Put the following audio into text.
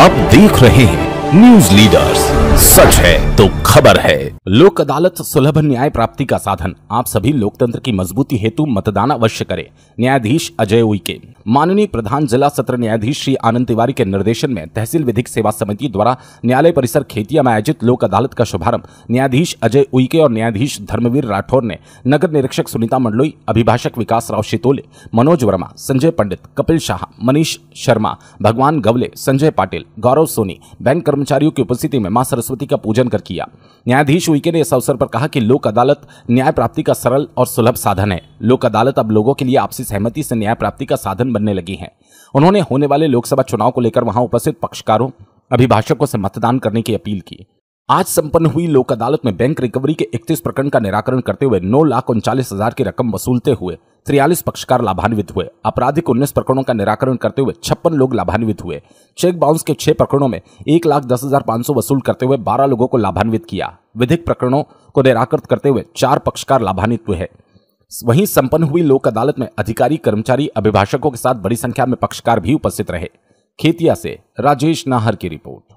आप देख रहे हैं न्यूज लीडर्स सच है तो खबर है लोक अदालत सुलभ न्याय प्राप्ति का साधन आप सभी लोकतंत्र की मजबूती हेतु मतदान अवश्य करें न्यायाधीश अजय उइके माननीय प्रधान जिला सत्र न्यायाधीश श्री आनंद तिवारी के निर्देशन में तहसील विधिक सेवा समिति द्वारा न्यायालय परिसर खेतिया में आयोजित लोक अदालत का शुभारंभ न्यायाधीश अजय उइके और न्यायाधीश धर्मवीर राठौर ने नगर निरीक्षक सुनीता मंडलोई अभिभाषक विकास राव शितोले मनोज वर्मा संजय पंडित कपिल शाह मनीष शर्मा भगवान गवले संजय पाटिल गौरव सोनी बैंक कर्मचारियों की उपस्थिति में मास्टर सरस्वती का पूजन कर किया न्यायाधीश उइके ने इस अवसर पर कहा कि लोक अदालत न्याय प्राप्ति का सरल और सुलभ साधन है लोक अदालत अब लोगों के लिए आपसी सहमति से न्याय प्राप्ति का साधन बनने लगी है उन्होंने होने वाले लोकसभा चुनाव को लेकर वहां उपस्थित पक्षकारों अभिभाषकों से मतदान करने की अपील की आज संपन्न हुई लोक अदालत में बैंक रिकवरी के इकतीस प्रकरण का निराकरण करते हुए नौ लाख उनचालीस हजार की रकम वसूलते हुए तिरयालीस पक्षकार लाभान्वित हुए आपराधिक उन्नीस प्रकरणों का निराकरण करते हुए छप्पन लोग लाभान्वित हुए चेक बाउंस के छह प्रकरणों में एक लाख दस हजार पांच सौ वसूल करते हुए बारह लोगों को लाभान्वित किया विधिक प्रकरणों को निराकृत करते हुए चार पक्षकार लाभान्वित हुए वहीं संपन्न हुई लोक अदालत में अधिकारी कर्मचारी अभिभाषकों के साथ बड़ी संख्या में पक्षकार भी उपस्थित रहे खेतिया से राजेश नाहर की रिपोर्ट